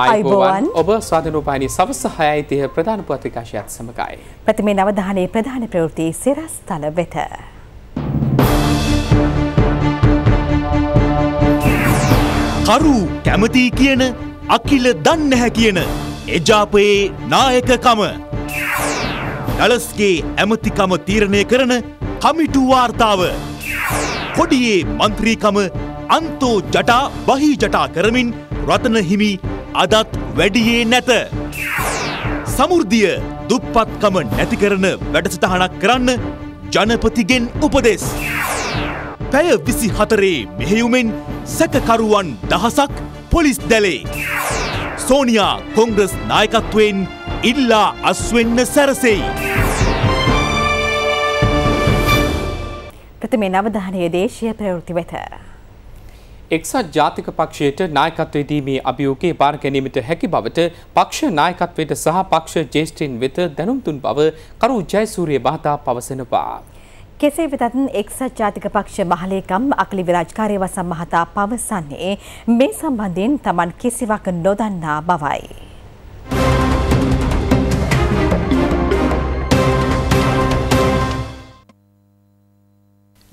අයිබෝවන් ඔබ ස්වාධනූපානි සවස හයයිතිය ප්‍රධාන පත්‍රිකාශයත් සමඟයි. ප්‍රතිමේ නවධානයේ ප්‍රධාන ප්‍රවෘති සිරස් තල වෙට. කරු කැමති කියන අකිල දන්නහැ කියන එජාපයේ නායකකම. ඩලස්ගේ ඇමතිකම තීරණය කරන කමිටු වාර්තාව. කොඩියේ මන්ත්‍රීකම අන්තෝ ජටා බහි ජටා කරමින් රතන හිමි අදත් වැඩියේ නැත. සමෘද්ධිය දුප්පත්කම නැති කරන වැඩසටහනක් කරන්න ජනපතිගෙන් උපදෙස්. පැය විසි හතරේ මෙහෙයුමෙන් සැකකරුවන් දහසක් පොලිස් දැලේ. සෝනියා කොංග්‍රස් නායකත්වයෙන් ඉල්ලා අස්වෙන්න සැරසෙයි. ප්‍රථමේ නවධානය දේශය ප්‍රවෘති වෙත. එක්සත් ජාතික පක්ෂයට නායකත්වය දීමේ අභියෝගේ බාර ගැනීමට හැකි බවට පක්ෂ නායකත්වයට සහ පක්ෂ ජේෂ්ඨීන් වෙත දැනුම් දුන් බව කරු ජයසූරිය බහතා පවසනවා. කෙසේ වෙතත් එක්සත් ජාතික පක්ෂ මහලේකම් අකලි විරාජ්කාරය වසම් මහතා පවසන්නේ මේ සම්බන්ධයෙන් තමන් කිසිවක් නොදන්නා බවයි.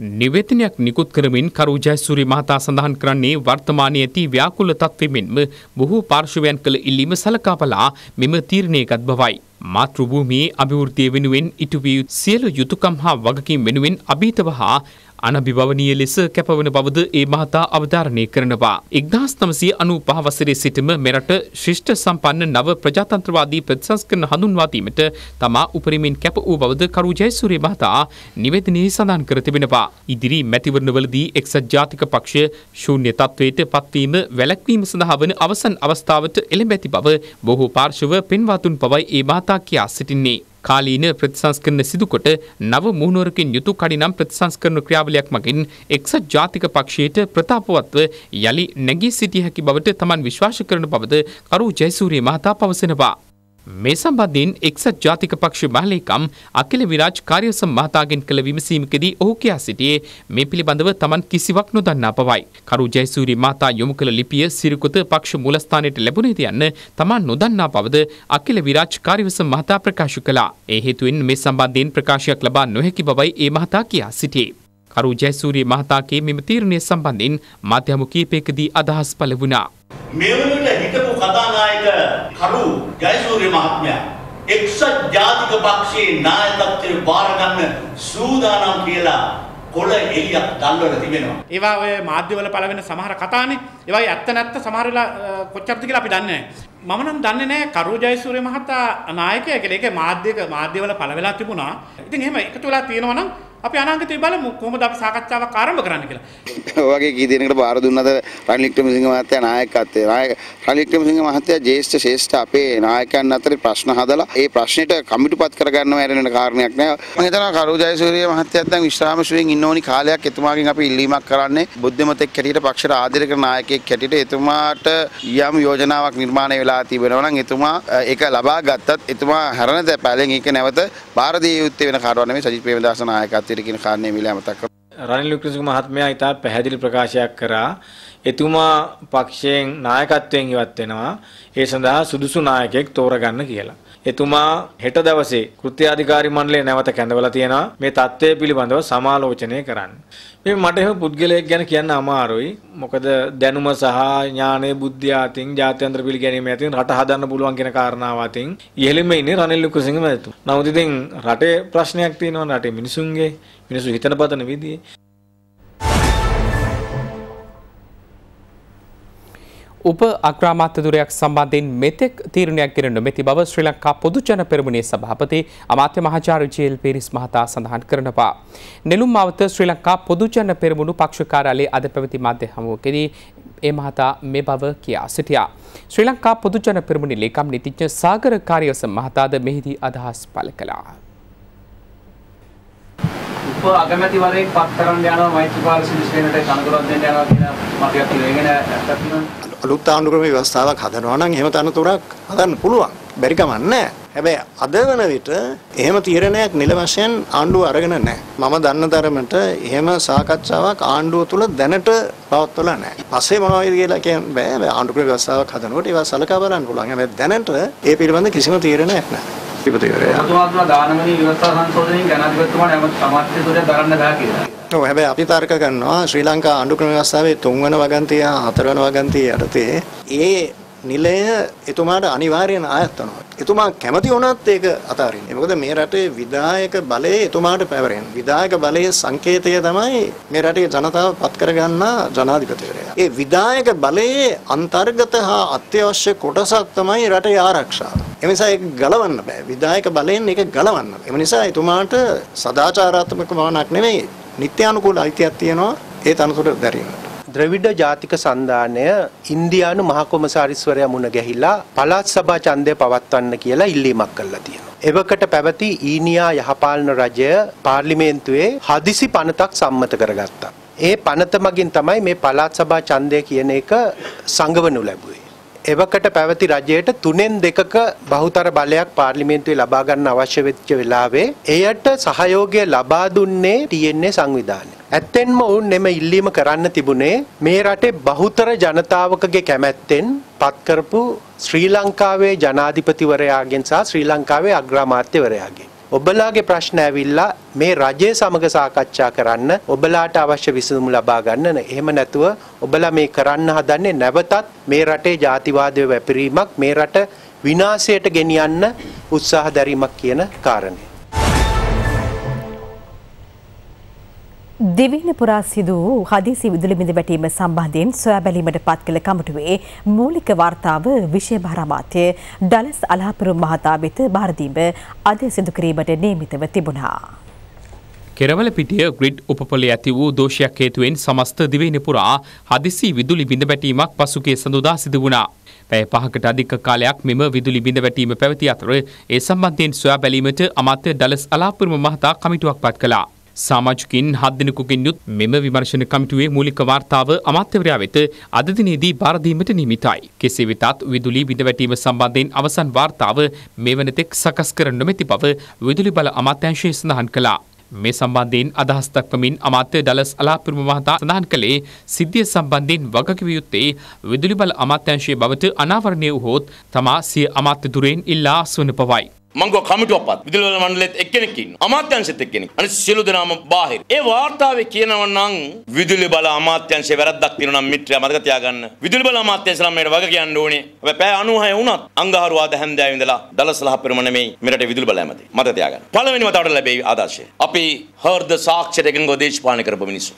නිවේදනයක් නිකුත් කරමින් කරු ජයසූරි මහතා සඳහන් කරන්නේ වර්තමානයේ ඇති ව්‍යාකූල තත්ත්වෙමින්ම බොහෝ පාර්ශවයන් කළ ඉල්ලීම සලකා බලා මෙම තීරණයකත් බවයි. මාතෘභූමියේ අභිවෘද්ධිය වෙනුවෙන් ඉටුවිය සියලු යුතුයකම් හා වගකීම් වෙනුවෙන් අභීතව හා අනභිභවනීය ලෙස කැපවන බවද ඒ මහතා අවධාරණය කරනවා. එක්දහස් නමසය අනු පහවසරේ සිටම මෙරට ශිෂ්ට සම්පන්න නව ප්‍රජාතන්ත්‍රවාදී ප්‍රතිසංස්කරන හඳුන්වාදීමට තමා උපරිමෙන් කැප වූ බවද කරු ජයසූරිය මහතා නිවේදනයේ සඳහන් කර තිබෙනවා. ඉදිරි මැතිවරණවලදී එක්සත් ජාතික පක්ෂ ශූන්‍ය තත්ත්වයට පත්වීම වැළැක්වීම සඳහා වන අවසන් අවස්ථාවට එළඹ ඇති බව බොහෝ පාර්ශව පෙන්වාතුන් පවයි ඒ මහතා කියා සිටින්නේ. කාලීන ප්‍රතිසංස්කරණ සිදුකොට නව මුහුණුවරකින් යුතු කඩිනම් ප්‍රතිසංස්කරණ ක්‍රියාවලියක් මගින් එක්සත් ජාතික පක්ෂයට ප්‍රතාපවත්ව යළි නැගී සිටිය හැකි බවට තමන් විශ්වාස කරන බවද කරු ජයසූරිය මහතා පවසනවා. මේ සම්බන්ධයෙන් එක්සත් ජාතික පක්ෂ මහලේකම් අකිල විරාජ් කාර්යසම් මහතාගෙන් කළ විමසීමකදී ඔහු කියා සිටියේ මේ පිළිබඳව තමන් කිසිවක් නොදන්නා පවයි. කරු ජයසූරි මහතා යොමු කළ ලිපිය සිරිකොත පක්ෂ මූලස්ථානයට ලැබුණේද යන්න තමන් නොදන්නා බවද අකිල විරාජ් කාර්යසම් මහතා ප්‍රකාශ කළා. ඒ හේතුවෙන් මේ සම්බන්ධයෙන් ප්‍රකාශයක් ලබා නොහැකි බවයි ඒ මහතා කියා සිටියේ. කරු ජයසූරිය මහතාගේ මෙම තීරණය සම්බන්ධයෙන් මාධ්‍යම කීපයකදී අදහස් පළ වුණා. මෙවන විට හිටපු කතානායක කරු ජයසූරිය මහත්මයා එක්සත් ජාතික පක්ෂයේ නායකත්වය බාර ගන්න සූදානම් කියලා කොළ එළියක් දල්වල තිබෙනවා. ඒවා ඔය මාධ්‍යවල පළවෙන සමහර කතානේ. ඒවායි ඇත්ත නැත්ත සමහර වෙලා කොච්චරද කියලා අපි දන්නේ නැහැ. මම නම් දන්නේ නැහැ කරු ජයසූරිය මහතා නායකයා කියලා. ඒක මාධ්‍යක මාධ්‍යවල පළ වෙලා තිබුණා. ඉතින් එහෙම එකතු වෙලා තියෙනවා නම් අපි අනාගතේ බලමු කොහොමද අපි සාකච්ඡාවක් ආරම්භ කරන්න කියලා. ඔයගේ කී දෙනෙකුට බාර දුන්නද රනිල් වික්‍රමසිංහ මහත්තයා නායකත්වයේ නායක රනිල් වික්‍රමසිංහ මහත්තයා ජ්‍යෙෂ්ඨ ශ්‍රේෂ්ඨ අපේ නායකයන් අතරේ ප්‍රශ්න හදලා ඒ ප්‍රශ්නෙට කමිටුපත් කරගන්නව ඇරෙන කාරණයක් නෑ. මම හිතනවා කරු ජයසූරිය මහත්තයා දැන් විශ්‍රාම ශ්‍රීන් ඉන්න ඕනි කාලයක් එතුමාගෙන් අපි ඉල්ලීමක් කරන්නේ බුද්ධිමතෙක් හැටියට පක්ෂයට ආදර කරන නායකයෙක් හැටියට එතුමාට යම් යෝජනාවක් නිර්මාණය වෙලා තිබෙනවා නම් එතුමා ඒක ලබා ගත්තත් එතුමා හැරෙන තැපැලෙන් ඒක නැවත බාර දිය යුත්තේ වෙන කාරණා මේ සජිත් ප්‍රේමදාස නායකත්වයේ ශක්තියට කියන කාරණේ මිලා මතක් කරා. රනිල් වික්‍රමසිංහ මහත්මයා ඉතා පැහැදිලි ප්‍රකාශයක් කරා. එතුමා පක්ෂයෙන් නායකත්වයෙන් ඉවත් වෙනවා. ඒ සඳහා සුදුසු නායකයෙක් තෝරගන්න කියලා. එතුමා හෙට දවසේ කෘත්‍යාධිකාරී මණ්ඩලය නැවත කැඳවලා තියෙනවා මේ தත්ත්වය පිළිබඳව සමාලෝචනය කරන්න. මේ මට එහෙම පුද්ගලයෙක් ගැන කියන්න අමාරුයි. මොකද දැනුම සහ ඥානයේ බුද්ධිය අතින් ජාත්‍යන්තර පිළිගැනීම ඇතින් රට හදන්න පුළුවන් කියන කාරණාව අතින් ඉහළින්ම ඉන්නේ රනිල් වික්‍රමසිංහ මැතිතුමා. නමුත් ඉතින් රටේ ප්‍රශ්නයක් තියෙනවා රටේ මිනිසුන්ගේ මිනිසු හිතන පතන විදිහේ උප අග්‍රාමාත්‍යදුරයක් සම්බන්ධයෙන් මෙතෙක් තීරණයක් ගෙන නොමැති බව ශ්‍රී ලංකා පොදුජන පෙරමුණේ සභාපති අමාත්‍ය මහාචාර්ය ජේල් පීරිස් මහතා සඳහන් කරනවා. නෙළුම් මාවත ශ්‍රී ලංකා පොදුජන පෙරමුණු පක්ෂ කාර්යාලයේ අද පැවති මාධ්‍ය හමුවකදී ඒ මහතා මේ බව කියා සිටියා. ශ්‍රී ලංකා පොදුජන පෙරමුණේ ලේකම් නීතිඥ සාගර කාර්යවස මහතාද මෙහිදී අදහස් පළ කළා. ඔබ අගමැතිවරයෙක් පත් කරන්න යනවා මෛත්‍රීපාල සිරිසේනට තනතුරක් දෙන්න යනවා කියන මතයක් තියෙන එක අලුත් ආණ්ඩුක්‍රම ව්‍යවස්ථාවක් හදනවා නම් එහෙම තනතුරක් හදන්න පුළුවන්. බැරි කමක් නැහැ. හැබැයි අද වන විට එහෙම තීරණයක් නිල වශයෙන් ආණ්ඩුව අරගෙන නැහැ. මම දන්න තරමට එහෙම සාකච්ඡාවක් ආණ්ඩුව තුල දැනට පවත්වලා නැහැ. පස්සේ මොනවද කියලා කියන්නේ බෑ. ආණ්ඩුක්‍රම ව්‍යවස්ථාවක් හදනකොට ඒවා සලකා බලන්න පුළුවන්. හැබැයි දැනට ඒ පිළිබඳ කිසිම තීරණයක් නැහැ. විපතිවරයා. ඔබතුමාතුමා දානමය ව්‍යවස්ථා සංශෝධනයෙන් ජනාධිපතිතුමා නැවත සමස්ත සුරය දරන්න දා කියලා. ඔව් හැබැයි අපි තර්ක කරනවා ශ්‍රී ලංකා අනුක්‍රම ව්‍යවස්ථාවේ තුන්වන වගන්තිය හතරවන වගන්තිය යටතේ ඒ නිලය එතුමාට අනිවාර්යෙන් ආයත් වෙනවා. එතුමා කැමති වුණත් ඒක අතාරින්නේ. මොකද මේ රටේ විධායක බලය එතුමාට පැවරෙන. විධායක බලයේ සංකේතය තමයි මේ රටේ ජනතාව පත් කරගන්න ජනාධිපතිවරයා. ඒ විධායක බලයේ අන්තර්ගත හා අත්‍යවශ්‍ය කොටසක් තමයි රටේ ආරක්ෂාව. එනිසා ඒක ගලවන්න බෑ. විධායක බලයෙන් ඒක ගලවන්න බෑ. ඒ නිසා එතුමාට සදාචාරාත්මක වණක් නෙමෙයි නිත්‍යානුකූල අයිතියක් තියෙනවා ඒ තනතුර දැරීමට. ද්‍රවිඩ ජාතික සන්ධානය ඉන්දියානු මහකොමසාරිස්වරයා මුණ ගැහිලා පළාත් සභා ඡන්දය පවත්වන්න කියලා ඉල්ලීමක් කළා තියෙනවා. එවකට පැවති ඊනියා යහපාලන රජය පාර්ලිමේන්තුවේ හදිසි පනතක් සම්මත කරගත්තා. ඒ පනත මගින් තමයි මේ පළාත් සභා ඡන්දය කියන එක සංගවනු ලැබුවේ. එවකට පැවති රජයට තුනෙන් දෙකක බහුතර බලයක් පාර්ලිමේන්තුවේ ලබා ගන්න අවශ්‍ය වෙච්ච වෙලාවේ එයට සහයෝගය ලබා දුන්නේ තියෙන්නේ සංවිධානය. ඇත්තෙන්ම ඔවුන් එම ඉල්ලීම කරන්න තිබුණේ මේ රටේ බහුතර ජනතාවකගේ කැමැත්තෙන් පත් කරපු ශ්‍රී ලංකාවේ ජනාධිපතිවරයාගෙන් සහ ශ්‍රී ලංකාවේ අග්‍රාමාත්‍යවරයාගෙන්. ඔබලාගේ ප්‍රශ්න ඇවිල්ලා මේ රජය සමග සාකච්ඡා කරන්න ඔබලාට අවශ්‍ය විසඳුම් ලබා ගන්න. එහෙම නැතුව ඔබලා මේ කරන්න හදන්නේ නැවතත් මේ රටේ ජාතිවාදය වැපිරීමක් මේ රට විනාශයට ගෙනියන්න උත්සාහ දැරීමක් කියන කාරණේ දිවින පුරා සිදු වූ හදිසි විදුලි බිඳ වැටීම සම්බන්ධයෙන් සොයා බැලීමට පත් කළ කමිටුවේ මූලික වාර්තාව විශේෂ භාරාමාත්‍ය ඩලස් අලහපුරු මහතා වෙත බාර දීම අද සිදු කිරීමට නියමිතව තිබුණා. කෙරවල පිටිය ග්‍රිඩ් උපපොලේ ඇති වූ දෝෂයක් හේතුවෙන් සමස්ත දිවයින පුරා හදිසි විදුලි බිඳ වැටීමක් පසුගිය සඳුදා සිදු වුණා. පැය පහකට අධික කාලයක් මෙම විදුලි බිඳ වැටීම පැවති අතර ඒ සම්බන්ධයෙන් සොයා බැලීමට අමාත්‍ය ඩලස් අලහපුරු මහතා කමිටුවක් පත් කළා. සාමාජිකින් හත් දිනකුකින් යුත් මෙම විමර්ශන කමිටුවේ මූලික වාර්තාව අමාත්‍යවරයා වෙත අද දිනේදී බාර දීමට නිමිතයි. කෙසේ වෙතත් විදුලි බිඳ වැටීම සම්බන්ධයෙන් අවසන් වාර්තාව මෙවනතෙක් සකස් කර නොමැති බව විදුලි බල අමාත්‍යාංශය සඳහන් කළා. මේ සම්බන්ධයෙන් අදහස් දක්වමින් අමාත්‍ය ඩලස් අලාපිරුම මහතා සඳහන් කළේ සිද්ධිය සම්බන්ධයෙන් වගකිව යුත්තේ විදුලි බල අමාත්‍යාංශයේ බවට අනාවරණය වූ හොත් තමා සිය අමාත්‍ය දුරෙන් ඉල්ලා අස්වන පවයි. මංග කමිටුවපත් විදුලවල මණ්ඩලෙත් එක්කෙනෙක් ඉන්නවා. අමාත්‍යංශෙත් එක්කෙනෙක්. අනිත් සියලු දෙනාම බාහිර. ඒ වාර්තාවේ කියනවා නම් විදුලි බල අමාත්‍යංශේ වැරද්දක් තියෙනවා නම් මිත්‍රයා මතක තියාගන්න. විදුලි බල අමාත්‍යංශ නම් මේකට වග කියන්න ඕනේ. හැබැයි පැය 96 වුණත් අඟහරුවාද හැන්දෑවේ ඉඳලා දලසලහ පෙරම නෙමෙයි මෙරට විදුලි බල ඇමති. මතක තියාගන්න. පළවෙනිම තවට ලැබෙයි ආදර්ශය. අපි හර්ද සාක්ෂියට එකඟව දේශපාලනය කරපු මිනිස්සු.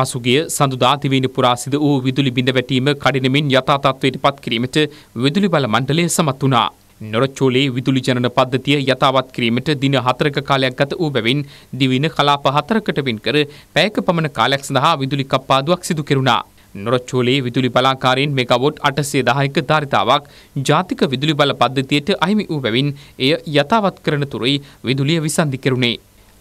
පසුගිය සඳුදා දිවයින පුරා සිදු වූ විදුලි බිඳ වැටීම කඩිනමින් යථා තත්ත්වයට පත් කිරීමට විදුලි බල මණ්ඩලය සමත් වුණා. නොරච්චෝලේ විදුලි ජනන පද්ධතිය යථාවත් කිරීමට දින හතරක කාලයක් ගත වූ බැවින් දිවින කලාප හතරකට වෙන් කර පැයක පමණ කාලයක් සඳහා විදුලි කප්පාදුවක් සිදු කෙරුණා. නොරච්චෝලේ විදුලි බලාකාරයෙන් මෙගවොට් අටසේ දායක ධාරිතාවක් ජාතික විදුලි බල පද්ධතියට අහිමි වූ බැවින් එය යථාවත් කරන තුරයි විදුලිය විසන්ධි කෙරුණේ.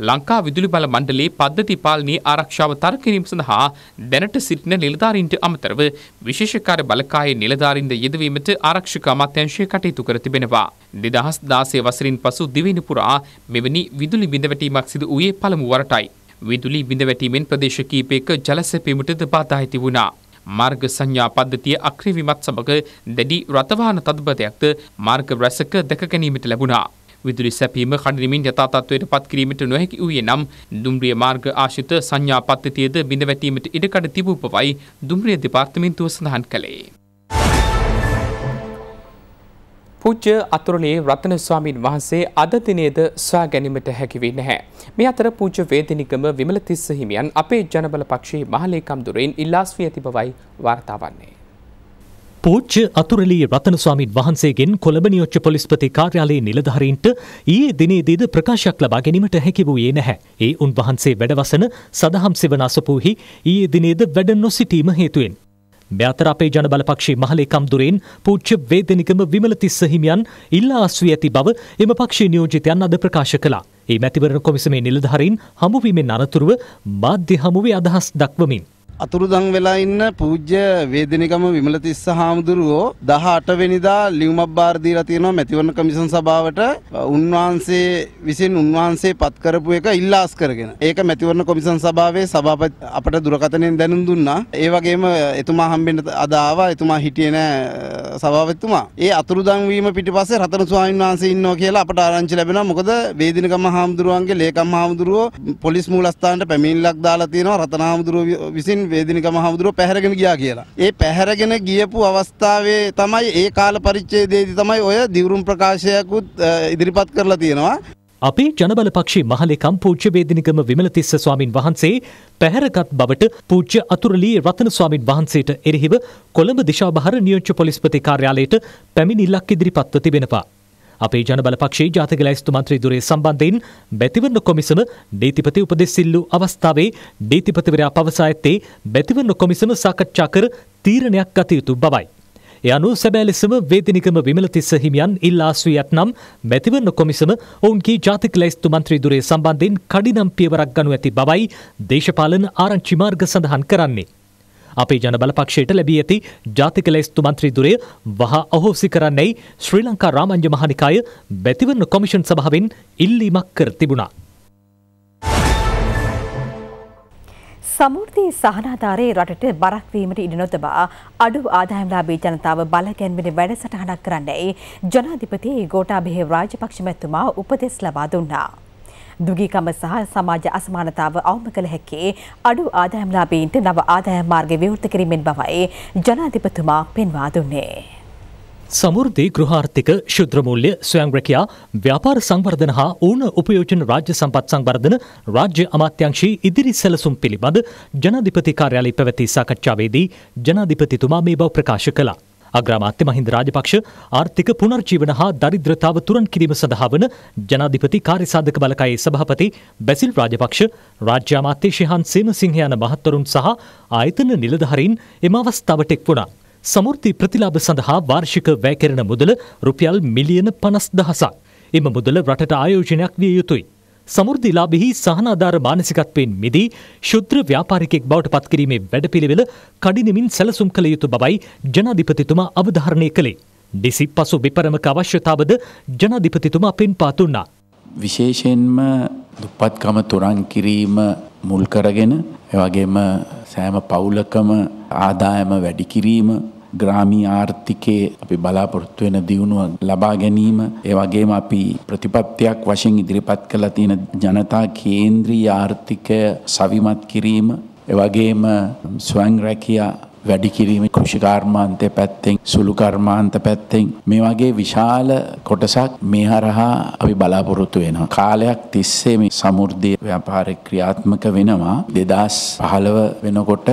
ලංකා විදුලි බල මණ්ඩලයේ පද්ධති පාලනයේ ආරක්ෂාව තරකිරීම සඳහා දැනට සිටින නිලධාරීන්ට අමතරව විශේෂකාර බලකායේ නිලධාරීන්ද යෙදවීමට ආරක්ෂක අමාත්‍යංශය කටයුතු කර තිබෙනවා. දෙදහස් දාසය වසරින් පසු දිවෙන පුරා මෙවැනි විදුලි බිඳවැටීමක් සිදු වූයේ පළමු වරටයි. විදුලි බිඳවැටීමෙන් ප්‍රදේශ කීපයක ජලසැපීමටද බාධා ඇති වුණා. මාර්ග සංඥා පද්ධතිය අක්‍රීවිමත් සමග දැඩි රථවාහන තත්බදයක්ද මාර්ග රැසක දැක ගැනීමට ලැබුණා. විදුලි සැපීම කඩිනමින් යථාතත්වයට පත් කිරීමට නොහැකි වූයේ නම් දුම්රිය මාර්ග ආශ්‍රිත සංඥා පද්ධතියද බිඳ වැටීමට ඉඩකඩ තිබූ බවයි දුම්රිය දෙපාර්තමේන්තුව සඳහන් කළේ. පූජ්‍ය අතුරුණේ රතන ස්වාමීන් වහන්සේ අද දිනේද සොයා ගැනීමට හැකිවී නැහැ. මේ අතර පූජ්‍ය වේදිනිකම විමලතිස්ස හිමියන් අපේ ජනබල පක්ෂයේ මහලේකම් දුරෙන් ඉල්ලාස්වී ඇති බවයි වාර්තා වන්නේ. පූච්ච අතුරලී රතනස්වාමීන් වහන්සේගෙන් කොළඹ නියෝච්ච පොලිස්පති කාර්යාලයේ නිලධහරීන්ට ඊයේ දිනේදීද ප්‍රකාශයක් ලබා ගැනීමට හැකි වූයේ නැහැ. ඒ උන්වහන්සේ වැඩවසන සදහම් සෙවන අසපුූහි ඊයේ දිනේද වැඩ නොසිටීම හේතුවෙන්. මෙතර අපේ ජනබලපක්ෂි මහලේකම් දුරෙන් පූච්ච වේදනිකම විමලතිස්ස හිමියන් ඉල්ලා අස්වී ඇති බව එම පක්ෂි නියෝජිතයන් අද ප්‍රකාශ කළා. ඒ මැතිවරණ කොමිසමේ නිලධහරින් හමුවීමෙන් අනතුරුව මාධ්‍ය හමුවේ අදහස් දක්වමින්. අතුරුදං වෙලා ඉන්න පූජ්‍ය වේදෙනිගම විමලතිස්ස හාමුදුරුවෝ 18 වෙනිදා ලියුමක් බාර දීලා තියෙනවා මැතිවරණ කමිෂන් සභාවට උන්වහන්සේ විසින් උන්වහන්සේ පත් කරපු එක ඉල්ලාස් කරගෙන. ඒක මැතිවරණ කොමිෂන් සභාවේ සභාපති අපට දුරකථනයෙන් දැනුම් දුන්නා. ඒ වගේම එතුමා හම්බෙන්න අද ආවා. එතුමා හිටියේ නෑ සභාපතිතුමා. ඒ අතුරුදං වීම පිටිපස්සේ රතන ස්වාමීන් වහන්සේ ඉන්නවා කියලා අපට ආරංචි ලැබෙනවා. මොකද වේදෙනිගම හාමුදුරුවන්ගේ ලේකම් හාමුදුරුවෝ පොලිස් මූලස්ථානට පැමිණිල්ලක් දාලා තියෙනවා. රතන හාමුදුරුවෝ විසින් වේදිනිකම හමුදුරුව පැහැරගෙන ගියා කියලා. ඒ පැහැරගෙන ගියපු අවස්ථාවේ තමයි ඒ කාල පරිච්ඡේදයේදී තමයි ඔය දිවුරුම් ප්‍රකාශයකුත් ඉදිරිපත් කරලා තියෙනවා. අපේ ජනබල පක්ෂි මහලෙකම් පූජ්‍ය වේදිනිකම විමලතිස්ස ස්වාමින් වහන්සේ පැහැරගත් බවට පූජ්‍ය අතුරලී රතන ස්වාමින් වහන්සේට එරෙහිව කොළඹ දිශාභාර නියෝජ්‍ය පොලිස්පති කාර්යාලයට පැමිණිල්ලක් ඉදිරිපත්ව තිබෙනවා. අපේ ජන බලපක්ෂයේ ජාතික ලැයිස්තු මන්ත්‍රී දුරේ සම්බන්ධයෙන් බැතිවරණ කොමිසම නීතිපති උපදෙස්සිල්ලු අවස්ථාවේ නීතිපතිවරයා පවසා ඇත්තේ බැතිවරණ කොමිසම සාකච්ඡා කර තීරණයක් ගත යුතු බවයි. එ අනුව සැබෑ ලෙසම වේදිනිකම විමලතිස්ස හිමියන් ඉල්ලාසුව ඇත්නම් මැතිවරණ කොමිසම ඔවුන්ගේ ජාතික ලැයිස්තු මන්ත්‍රී දුරේ සම්බන්ධයෙන් කඩිනම් පියවරක් ගනු ඇති බවයි දේශපාලන ආරංචිමාර්ග සඳහන් කරන්නේ. අපේ ජන බලපක්ෂයට ලැබී ඇති ජාතික ලේස්තු මන්ත්‍රී දුරය වහා අහෝසි කරන්නයි ශ්‍රී ලංකා රාමංජ මහනිකාය බැතිවරණ කොමිෂන් සභාවෙන් ඉල්ලීමක් කර තිබුණා. සමෘධී සහනාධාරයේ රටට බරක්වීමට ඉඩ නොතබා අඩු ආදායම්ලාභී ජනතාව බලගැන්වෙන වැඩසටහනක් කරන්නයි ජනාධිපති ගෝටාභය රාජපක්ෂ මැතිතුමා උපදෙස් ලබා දුන්නා. දුගීකම සහ සමාජ අසමානතාව අවම කළ හැකි අඩු ආදායම්ලාභීන්ට නව ආදායම් මාර්ග විවෘත කිරීමෙන් බවයි ජනාධිපතිතුමා පෙන්වා දුන්නේ. සමෘද්ධි ගෘහාර්ථික ශුද්‍රමූල්‍ය ස්වයංග්‍රකයා ව්‍යාපාර සංවර්ධන හා ඕන උපයෝජන රාජ්‍ය සම්පත් සංවර්ධන රාජ්‍ය අමාත්‍යංශී ඉදිරි සැලසුම් පිළිබඳ ජනාධිපති කාර්යාලය පැවැති සාකච්ඡාවේදී ජනාධිපතිතුමා මේ බව ප්‍රකාශ කළා. අග්‍රාමාත්‍ය මහින්ද රාජපක්ෂ ආර්ථික පුනර්ජීවන හා දරිද්‍රතාව තුරන් කිරීම සඳහා වන ජනාධිපති කාර්යසාධක බලකායේ සභාපති බැසිල් රාජපක්ෂ රාජ්‍ය අමාත්‍ය ශිහාන් සේනසිංහ යන මහත්වරුන් සහ ආයතන නිලධාරීන් එම අවස්ථාවට එක් වුණා. සමෘද්ධි ප්‍රතිලාභ සඳහා වාර්ෂික වැය කෙරෙන මුදල රුපියල් මිලියන 50000ක්. එම මුදල රටට ආයෝජනයක් විය යුතුයි. සමෘද්ධිලාභෙහි සහනාධාර මානසිකත්වයෙන් මිදී ශුද්‍ර ව්‍යාපාරිකෙක් බවට පත්කිරීමේ වැඩපිළිවෙල කඩිනමින් සැලසුම් කළ යුතු බවයි ජනාධිපතිතුමා අවධාරණය කළේ. ඩිසි පසු විපරමක අවශ්‍යතාවද ජනාධිපතිතුමා පෙන් පාතුන්නා. විශේෂයෙන්ම දුප්පත්කම තුරන් කිරීම මුල් කරගෙන එවගේම සෑම පවුලකම ආදායම වැඩිකිරීම ග්‍රාමීය ආර්ථිකයේ අපි බලාපොරොත්තු වෙන දියුණුව ලබා ගැනීම ඒ වගේම අපි ප්‍රතිපත්තියක් වශයෙන් ඉදිරිපත් කළා තියෙන ජනතා කේන්ද්‍රීය ආර්ථිකය සවිමත් කිරීම එවැගේම ස්වං රැකියා වැඩි කිරීම කෘෂිකාර්මාන්තය පැත්තෙන් සුළු කර්මාන්ත පැත්තෙන් මේ වගේ විශාල කොටසක් මේ හරහා අපි බලාපොරොත්තු වෙනවා. කාලයක් තිස්සේ මේ සමෘද්ධිය ව්‍යාපාරය ක්‍රියාත්මක වෙනවා. 2015 වෙනකොට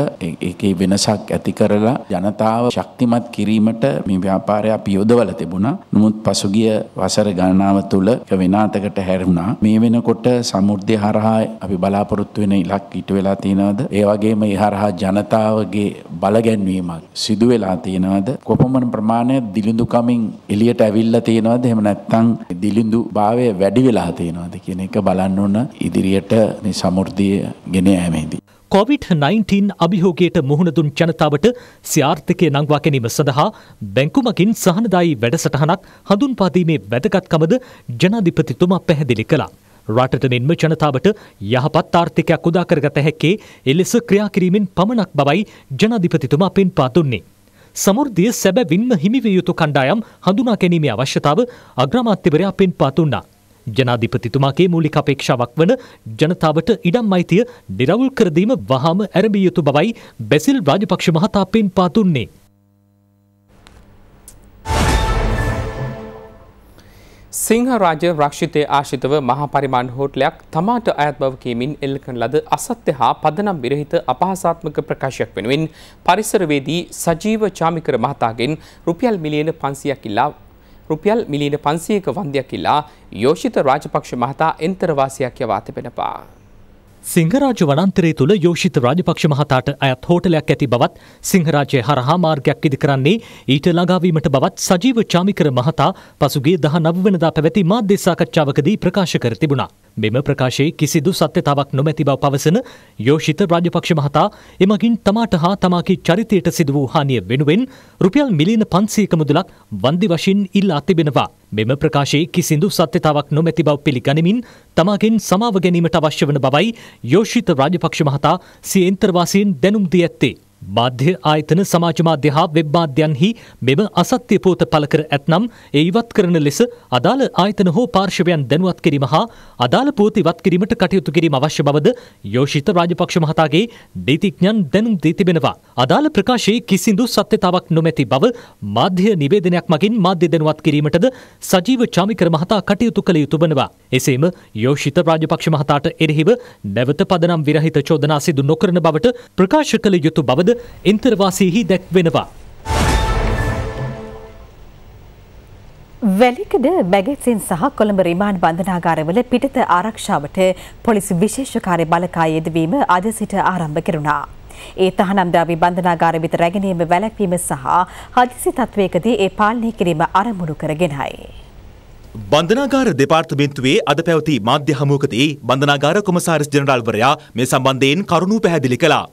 ඒකේ වෙනසක් ඇති කරලා ජනතාව ශක්තිමත් කිරීමට මේ ව්‍යාපාරය අපි යොදවලා තිබුණා. නමුත් පසුගිය වසර ගණනාව තුළ වෙනාතකට හැරුණා. මේ වෙනකොට සමෘද්ධිය හරහා අපි බලාපොරොත්තු වෙන ඉලක්ක ඊට වෙලා තියෙනවද? ඒ වගේම ඒ හරහා ජනතාවගේ බල පළගැන්වීමක් සිදු වෙලා තියෙනවද කොපමණ ප්‍රමාණය දිලිඳුකමින් එළියට ඇවිල්ලා තියෙනවද එහෙම නැත්නම් දිලිඳු භාවය වැඩි වෙලා තියෙනවද කියන එක බලන්න ඕන ඉදිරියට මේ සමෘද්ධිය ගෙන යෑමේදී COොVID-19 අභිහෝගයට මුහුණදුන් ජනතාවට ස්‍යාර්ථකය නංවා ගැනීම සඳහා බැංකුමකින් සහනදායි වැඩසටහනක් හඳුන්පාදීමේ වැදගත්කමද ජනාධිපතිතුමා පැහැදිලි කලා. රටට මෙන්ම ජනතාවට යහපත් ආර්ථිකයක් උදාකරගත හැක්කේ එලෙස ක්‍රියා කිරීමෙන් පමණක් බවයි ජනාධිපතිතුමා පෙන්පා දුන්නේ. සමෘද්ධිය සැබැවින්ම හිමිවිය යුතු කණ්ඩායම් හඳුනා ගැනීමේ අවශ්‍යතාව අග්‍රාමාත්‍යවරයා පෙන්පා දුන්නා. ජනාධිපතිතුමාගේ මූලික අපේක්ෂාවක් වන ජනතාවට ඉඩම් අයිතිය නිරවුල් කර දීම වහාම ඇරඹිය යුතු බවයි බැසිල් රාජපක්ෂ මහතා පෙන්පා දුන්නේ. සිංහරාජ රක්ෂිතය ආශිතව මහපරිමාණ හෝටලයක් තමාට අයත් බව කියමින් එල්ලකන ලද අසත්‍ය හා පදනම් විරහිත අපහාසාත්මක ප්‍රකාශයක් වෙනුවෙන් පරිසරවේදී සජීව චාමිකර මහතාගෙන් රුපියල් මිලියන 500ක් ඉල්ලා රුපියල් මිලියන 500ක වන්දයක් ඉල්ලා යෝෂිත රාජපක්ෂ මහතා එන්තර වාසියක් යවා තිබෙනවා. සිංහරාජ වනන්තරය තුළ යෝෂිත රාජපක්ෂ මහතාට අයත් හෝටලයක් ඇති බවත් සිංහරාජය හරහා මාර්ගයක් ඉදි කරන්නේ ඊට ළඟාවීමට බවත් සජීව චාමිකර මහතා පසුගේ දහ නවවනදා පැවැති මාධ්‍ය සාකච්ඡාවකදී ප්‍රකාශ කර තිබුණා. මෙම ප්‍රකාශයේ කිසිදු සත්‍යතාවක් නොමැති බව පවසන යෝෂිත රාජපක්ෂ මහතා එමගින් තමාට හා තමාගේ චරිතයට සිදු වූ හානිය වෙනුවෙන් රුපියල් මිලියන 500ක මුදලක් වන්දි වශයෙන් ඉල්ලා තිබෙනවා. මෙම ප්‍රකාශයේ කිසිදු සත්‍යතාවක් නොමැති බව පිළිගනිමින් තමාගෙන් සමාව ගැනීමට අවශ්‍ය වන බවයි යෝෂිත රාජපක්ෂ මහතා සියන්තරවාසයෙන් දැනුම් දී ඇත්තේ. බාධ්‍ය ආයතන සමාජ මාධ්‍ය හා වෙබ් මාධ්‍යන්හි මෙම අසත්‍ය පූත පළ කර ඇතනම් ඒ ඉවත් කරන ලෙස අදාළ ආයතන හෝ පාර්ශවයන් දැනුවත් කිරීම හා අදාළ පූත ඉවත් කිරීමට කටයුතු කිරීම අවශ්‍ය බවද යෝෂිත රාජපක්ෂ මහතාගේ නීතිඥයන් දැනුම් දී තිබෙනවා. අදාළ ප්‍රකාශයේ කිසිදු සත්‍යතාවක් නොමැති බව මාධ්‍ය නිවේදනයක් මගින් මාධ්‍ය දැනුවත් කිරීමටද සජීව චාමිකර මහතා කටයුතු කළ යුතු වනවා. එසේම යෝෂිත රාජපක්ෂ මහතාට එරෙහිව නැවත පදනම් විරහිත චෝදනා සිදු නොකරන බවට ප්‍රකාශ කළ යුතු බවද එන්තරවාසයෙහි දැක්වෙනවා. වැලිකඩ බැගෙත්සින් සහ කොළඹ රිමාන්ඩ් බන්ධනාගාරවල පිටත ආරක්ෂාවට පොලිස් විශේෂකාරය බලකා යෙදවීම අද සිට ආරම්භ කෙරුණා. ඒ තහනම්දාවී බන්ධනාගාර විත රැගෙනීම වැලැක්වීම සහ හදිසි තත්ත්වයකදී ඒ පාලනය කිරීම අරමුණු කරගෙනයි. බන්ධනාගාර දෙපාර්තමේන්තුවේ අද පැවති මාධ්‍ය හමුවකදී බන්ධනාගාර කොමසාරිස් ජනරාල්වරයා මේ සම්බන්ධයෙන් කරුණු පැහැදිලි කළා.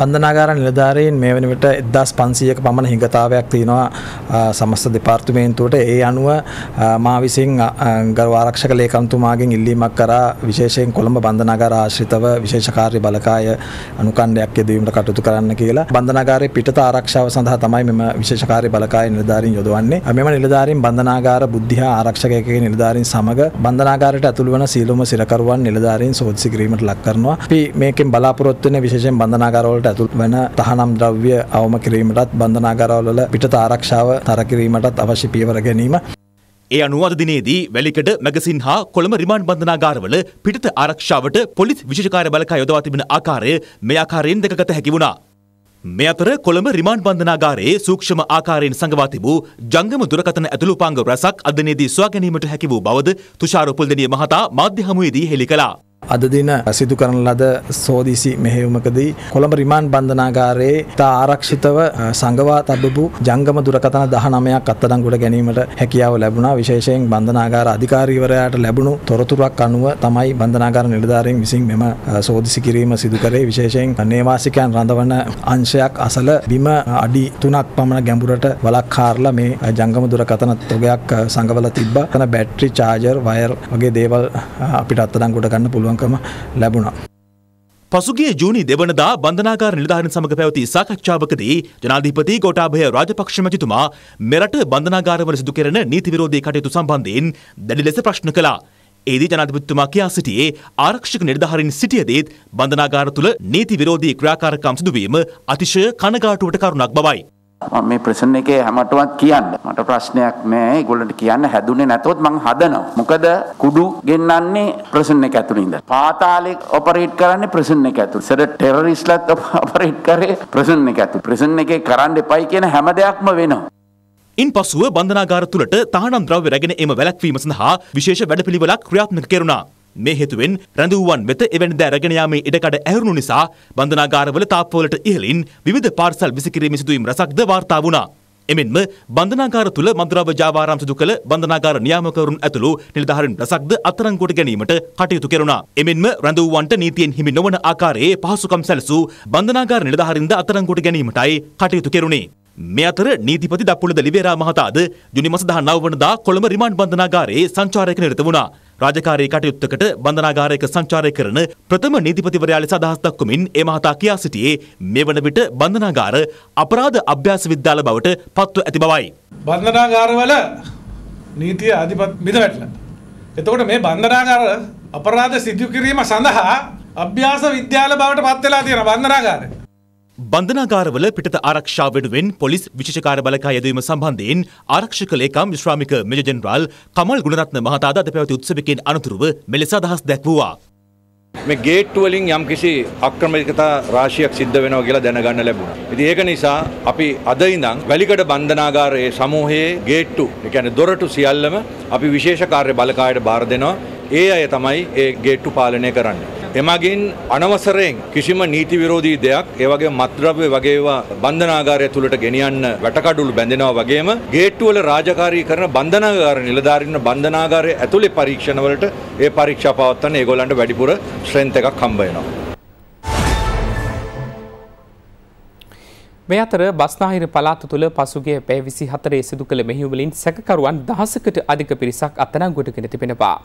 බන්ධනාගාර නිලධාරීන් මේ වන විට එදදාස් පන්සියක පමණ හිඟතාවයක් තියෙනවා සමස්ත දෙපාර්තුමේන්තුවට ඒ අනුව මා විසින් ගරවාරක්ෂක ලේකම්තුමාගෙන් ඉල්ලීමක් කරා විශේෂයෙන් කොළඹ බන්ධනාගාර ආශ්‍රිතව විශේෂකාර්ය බලකාය අනුකණ්ඩයක් යෙදීමට කටයුතු කරන්න කියලා බන්ධනාගාරයේ පිටත ආරක්ෂාව සඳහා තමයි මෙම විශේෂකාර්ය බලකාය නිලධාරීන් යොදවන්නේ මෙම නිලධාරීන් බන්ධනාගාර බුද්ධිහා ආරක්ෂකයකගේ නිලධාරීන් සමග බන්ධනාගාරයට ඇතුළු වන සියලුම සිරකරුවන් නිලධාරීන් සෝදිසි කිරීමට ලක් කරනවා අපි මේකෙන් බලාපොරොත්තු වෙන විශේෂයෙන් බන්ධනාගාර ආරක්ෂාවලට ඇතුල් වන තහනම් ද්‍රව්‍ය අවම කිරීමටත් බන්ධනාගාරවල පිටත ආරක්ෂාව තර කිරීමටත් අවශ්‍ය පියවර ගැනීම ඒ අනුව අද දිනේදී වැලිකඩ මැගසින් හා කොළඹ රිමාන්ඩ් බන්ධනාගාරවල පිටත ආරක්ෂාවට පොලිස් විශේෂ කාර්ය බලකා යොදවා තිබෙන ආකාරය මේ ආකාරයෙන් දැකගත හැකි වුණා. මේ අතර කොළඹ රිමාන්ඩ් බන්ධනාගාරයේ සූක්ෂම ආකාරයෙන් සංගවා තිබූ ජංගම දුරකථන ඇතුළු පාංග රැසක් අද දිනේදී සොයා ගැනීමට හැකි වූ බවද තුෂාර උපුල්දෙනිය මහතා මාධ්‍ය හමුවේදී හෙළි කළා. අද දින සිදු කරන ලද සෝදිසි මෙහෙයුමකදී කොළඹ රිමාන්ඩ් බන්ධනාගාරයේ තා ආරක්ෂිතව සංගවා තබපු ජංගම දුරකථන 19ක් අත්අඩංගුවට ගැනීමට හැකියාව ලැබුණා විශේෂයෙන් බන්ධනාගාර අධිකාරීවරයාට ලැබුණු තොරතුරක් අනුව තමයි බන්ධනාගාර නිලධාරීන් විසින් මෙම සෝදිසි කිරීම සිදු කරේ විශේෂයෙන් නේවාසිකයන් රඳවන අංශයක් අසල බිම අඩි 3ක් පමණ ගැඹුරට වලක් කාරලා මේ ජංගම දුරකථන තොගයක් සංගවලා තිබ්බා. තන බැටරි චාර්ජර් වයර් වගේ දේවල් අපිට අත්අඩංගුවට ගන්න පුළුවන් පුළුවන්කම ලැබුණා. පසුගේ ජූනි දෙවනදා බන්ධනාගාර නිලධාරීන් සමග පැවති සාකච්ඡාවකදී ජනාධිපති ගෝඨාභය රාජපක්ෂ මැතිතුමා මෙරට බන්ධනාගාරවල සිදු කෙරෙන නීති විරෝධී කටයුතු සම්බන්ධයෙන් දැඩි ලෙස ප්‍රශ්න කළා. ඒදී ජනාධිපතිතුමා කියා සිටියේ ආරක්ෂක නිලධාරීන් සිටියදීත් බන්ධනාගාර තුල නීති විරෝධී ක්‍රියාකාරකම් සිදුවීම අතිශය කනගාටුවට කරුණක් බවයි. මම මේ ප්‍රසන් එකේ හැමටවත් කියන්න මට ප්‍රශ්නයක් නෑ ඒගොල්ලන්ට කියන්න හැදුනේ නැතොත් මං හදනවා මොකද කුඩු ගෙන්නන්නේ ප්‍රසන් එක ඇතුළේ ඉඳලා පාතාලේ ඔපරේට් කරන්නේ ප්‍රසන් එක ඇතුළේ සර ටෙරරිස්ට්ලත් ඔපරේට් කරේ ප්‍රසන් එක ඇතුළේ ප්‍රසන් එකේ කරන්න එපයි කියන හැම දෙයක්ම වෙනවා ඉන් පසුව බන්ධනාගාර තුළට තහනම් ද්‍රව්‍ය රැගෙන එම වැළැක්වීම සඳහා විශේෂ වැඩපිළිවෙලක් ක්‍රියාත්මක කෙරුණා මේ හේතුවෙන් රැඳවුවන් වෙත එවැනි දෑ රැගෙන යාමේ ඉඩකඩ ඇරුණු නිසා බන්ධනාගාරවල තාප්පවලට ඉහළින් විවිධ පාර්සල් විසිකිරීමේ සිදුවීම් රසක්ද වාර්තා වුණා. එමෙන්ම බන්ධනාගාර තුළ මදුරාව ජාවාරම් සිදු කළ බන්ධනාගාර නියාමකවරුන් ඇතුළු නිලධාරීන් රසක්ද අත්අඩංගුවට ගැනීමට කටයුතු කෙරුණා. එමෙන්ම රඳවුවන්ට නීතියෙන් හිමි නොවන ආකාරයේ පහසුකම් සැලසූ බන්ධනාගාර නිලධාරීන්ද අත්අඩංගුවට ගැනීමටයි කටයුතු කෙරුණේ. මේ අතර නීතිපති දප්පුලද ලිවේරා මහතාද ජුනි මස 19 වනදා කොළඹ රිමාන්ඩ් බන්ධනාගාරයේ සංචාරයක නිරත වුණා. රාජකාරී කටයුත්තකට බන්ධනාගාරයක සංචාරය කරන ප්‍රථම නීතිපතිවරයා ලෙස අදහස් දක්වමින් ඒ මහතා කියා සිටියේ මේ වන විට බන්ධනාගාර අපරාධ අභ්‍යාස විද්‍යාල බවට පත්ව ඇති බවයි. බන්ධනාගාරවල නීතිය අධිපත් බිඳවැටලා. එතකොට මේ බන්ධනාගාර අපරාධ සිදු කිරීම සඳහා අභ්‍යාස විද්‍යාල බවට පත් වෙලා තියෙන බන්ධනාගාරය. බන්ධනාගාරවල පිටත ආරක්ෂා වෙනුවෙන් පොලිස් විශේෂකාර බලකා යෙදවීම සම්බන්ධයෙන් ආරක්ෂක ලේකම් විශ්‍රාමික මෙජර් ජෙනරාල් කමල් ගුණරත්න මහතාද අද පැවති උත්සවකෙන් අනතුරුව මෙලෙස අදහස් දැක්වුවා. මේ ගේට්ටු වලින් යම්කිසි අක්‍රමිකතා රාශියක් සිද්ධ වෙනවා කියලා දැනගන්න ලැබුණා. ඉතින් ඒක නිසා අපි අද ඉඳන් වැලිකඩ බන්ධනාගාරයේ සමූහයේ ගේට්ටු, ඒ කියන්නේ දොරටු සියල්ලම අපි විශේෂ කාර්ය බලකායට බාර දෙනවා. ඒ අය තමයි ඒ ගේට්ටු පාලනය කරන්නේ. එමගින් අනවසරයෙන් කිසිම නීති විරෝධී දෙයක් ඒ වගේ මත්ද්‍රව්‍ය වගේ ඒවා බන්ධනාගාරය තුලට ගෙනියන්න වැටකඩුළු බැඳෙනවා වගේම ගේට්ටුවල රාජකාරී කරන බන්ධනාගාර නිලධාරීන් බන්ධනාගාරයේ ඇතුලේ පරීක්ෂණවලට ඒ පරීක්ෂා පවත්වන්න ඒගොල්ලන්ට වැඩිපුර ස්ට්‍රෙන්ත් එකක් හම්බ වෙනවා මේ අතර බස්නාහිර පළාත තුළ පසුගිය පැය 24 සිදු කළ මෙහෙයුමලින් සැකකරුවන් දහසකට අධික පිරිසක් අත්අඩංගුවටගෙන තිබෙනවා.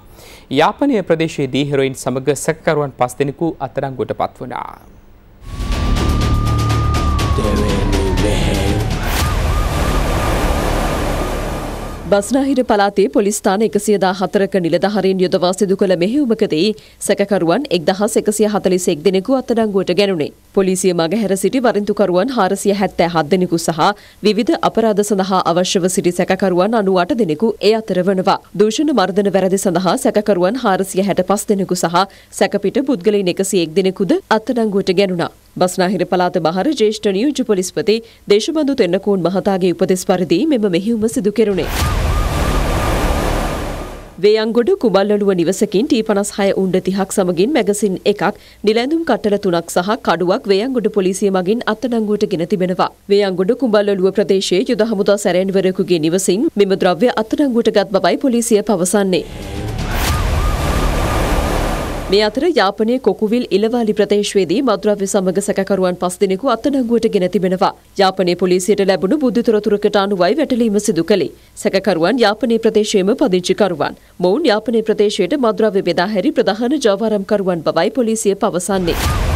යාපනය ප්‍රදේශයේදී හෙරොයින් සමග සැකකරුවන් පස් දෙනෙකු අත්අඩංගුවට පත් වුණා. බස්නාහිර පලාතේ පොලිස් ස්ථාන 114ක නිලධාරීන් යොදවා සිදු කළ මෙහෙයුමකදී සැකකරුවන් 1141 දෙනෙකු අත්අඩංගුවට ගැනුණේ. පොලිසිය මගහැර සිටි වරින්තුකරුවන් 477 දෙනෙකු සහ විවිධ අපරාධ සඳහා අවශ්‍යව සිටි සැකකරුවන් 98 දෙනෙකු ඒ අතර වනවා. දූෂණ මර්ධන වැරදි සඳහා සැකකරුවන් 465 දෙනෙකු සහ සැකපිට පුද්ගලයන් 101 දෙනෙකුද අත්අඩංගුවට ගැනුණා. බස්නාහිර පළාත බහර ජේෂ්ඨ නියෝජ්‍ය පොලිස්පති දේශබඳු තෙන්නකෝන් මහතාගේ උපදෙස් පරිදි මෙම මෙහියුම සිදු කෙරුණේ. වේයන්ගොඩ කුඹල්ලළුව නිවසකින් ටී පනස් හය උන්ඩ තිහක් සමගින් මැගසින් එකක් නිලැඳුම් කටල තුනක් සහ කඩුවක් වේයන්ගොඩ පොලිසිය මගින් අත්තනංගුවට ගෙන තිබෙනවා. වේයන්ගොඩ කුඹල්ලළුව ප්‍රදේශයේ යුද හමුදා සැරැන්වරයෙකුගේ නිවසින් මෙම ද්‍රව්‍ය අත්තනංගුවට ගත් බවයි පොලිසිය පවසන්නේ. මේ අතර යාපනයේ කොකුවිල් ඉලවාලි ප්‍රදේශයේදී මද්‍රව්‍ය සමග සැකකරුවන් පස් දෙනෙකු අත්අඩංගුවට ගෙන තිබෙනවා. යාපනයේ පොලිසියට ලැබුණු බුද්ධ තොරතුරකට අනුවයි වැටලීම සිදු කළේ. සැකකරුවන් යාපනයේ ප්‍රදේශයේම පදිංචිකරුවන්. මොවුන් යාපනයේ ප්‍රදේශයට මද්‍රව්‍ය බෙදා හැරි ප්‍රධාන ජාවාරම්කරුවන් බවයි පොලිසිය පවසන්නේ.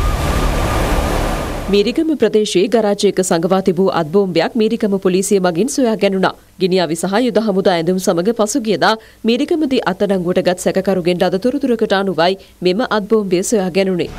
මීරිගම ප්‍රදේශයේ ගරාජයක සඟවා තිබූ අත්බෝම්බයක් මීරිගම පොලිසිය මගින් සොයා ගැනුණා. ගිනිඅවි සහ යුද හමුදා ඇඳුම් සමග පසුගියදා මීරිගමදී අත්අඩංගුවට ගත් සැකකරුගෙන් ලද තොරතුරකට අනුවයි මෙම අත්බෝම්බය සොයා ගැනුණේ.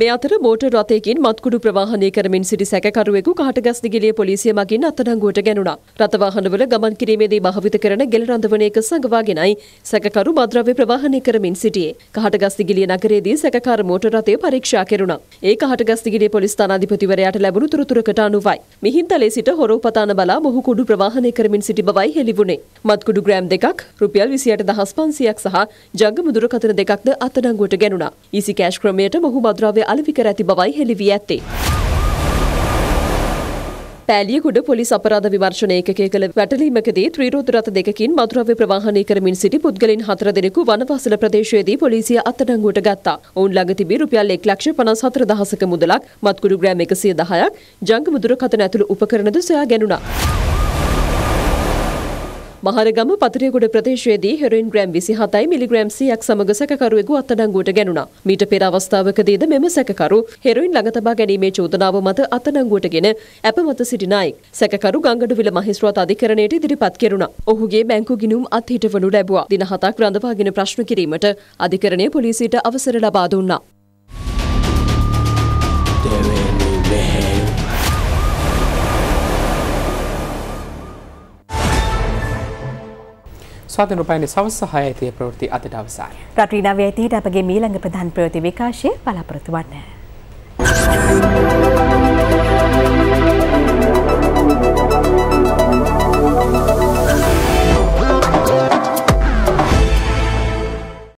මේ අතර මෝටර් රථයකින් මත්කුඩු ප්‍රවාහනය කරමින් සිටි සැකකරුවෙකු කාටගස්නිගිලිය පොලිසිය මගින් අත්අඩංගුවට ගැනුණා. රථවාහනවල ගමන් කිරීමේදී භාවිත කරන ගෙල රඳවනයක සංගවාගෙනයි සැකකරු මද්‍රව්‍ය ප්‍රවාහනය කරමින් සිටියේ. කාටගස්නිගිලිය නගරයේදී සැකකාර මෝටර් රථය පරීක්ෂා කෙරුණා. ඒ කාටගස්නිගිලිය පොලිස් ස්ථානාධිපතිවරයාට ලැබුණු තොරතුරකට අනුවයි. මිහින්තලේ සිට හොරෝපතාන බලා මොහු කුඩු ප්‍රවාහනය කරමින් සිටි බවයි හෙළි වුණේ. මත්කුඩු ග්‍රෑම් දෙකක් රුපියල් 28500ක් සහ ජංගම දුරකථන දෙකක්ද අත්අඩංගුවට ගැනුණා. ඊසි කෑෂ් ක්‍රමයට මොහු මද්‍රව්‍ය අලෙවි කර ඇති බවයි හෙළි වී ඇත්තේ. පෑලියගොඩ පොලිස් අපරාධ විමර්ශන ඒකකයේ කළ වැටලීමකදී ත්‍රිරෝද රථ දෙකකින් මතුරුව්‍ය ප්‍රවාහනය කරමින් සිටි පුද්ගලයන් හතර දෙනෙකු වනවාසල ප්‍රදේශයේදී පොලිසිය අත්අඩංගුවට ගත්තා. ඔවුන් ළඟ තිබී රුපියල් 1,54,000ක මුදලක්, මත්කුඩු ග්‍රෑම් 110ක්, ජංගම දුරකථන ඇතුළු උපකරණද සොයා ගැනුණා. මහරගම පතුරියගොඩ ප්‍රදේශයේදී හෙරොයින් ග්‍රෑම් 27යි මිලිග්‍රෑම් 100ක් සමග සැකකරුවෙකු අත්අඩංගුවට ගැනුණා. මීට පෙර අවස්ථාවකදීද මෙම සැකකරු හෙරොයින් ළඟ තබා ගැනීමේ චෝදනාව මත අත්අඩංගුවටගෙන අපමත සිටින අයෙක්. සැකකරු ගංගඩවිල මහේස්ත්‍රාත් අධිකරණයට ඉදිරිපත් කෙරුණා. ඔහුගේ බැංකු ගිණුම් අත්හිටවනු ලැබුවා. දින 7ක් රඳවාගෙන ප්‍රශ්න කිරීමට අධිකරණය පොලිසියට අවසර ලබා දුන්නා. සාධන රුපයිනි සවස් සහායතය ප්‍රවෘති අතට අවසාය. රටී නවයතීට අපගේ මීළඟ ප්‍රධාන් ප්‍රයෝති විකාශය පලාපොරොතු වන්න. Thank you.